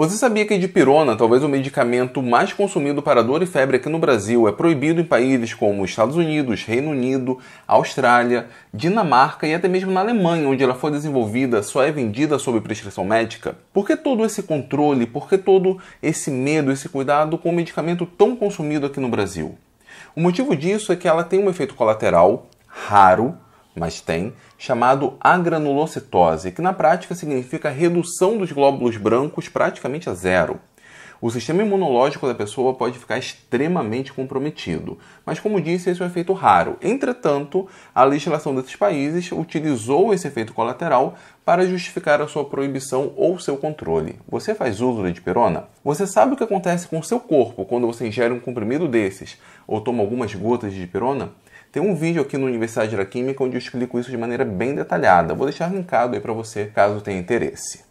Você sabia que a dipirona, talvez o medicamento mais consumido para dor e febre aqui no Brasil, é proibido em países como Estados Unidos, Reino Unido, Austrália, Dinamarca e até mesmo na Alemanha, onde ela foi desenvolvida, só é vendida sob prescrição médica? Por que todo esse controle, por que todo esse medo, esse cuidado com o um medicamento tão consumido aqui no Brasil? O motivo disso é que ela tem um efeito colateral raro, mas tem, chamado agranulocitose, que na prática significa redução dos glóbulos brancos praticamente a zero. O sistema imunológico da pessoa pode ficar extremamente comprometido, mas como disse, esse é um efeito raro. Entretanto, a legislação desses países utilizou esse efeito colateral para justificar a sua proibição ou seu controle. Você faz uso de perona? Você sabe o que acontece com o seu corpo quando você ingere um comprimido desses ou toma algumas gotas de perona? Tem um vídeo aqui no Universidade da Química onde eu explico isso de maneira bem detalhada. Vou deixar linkado aí para você caso tenha interesse.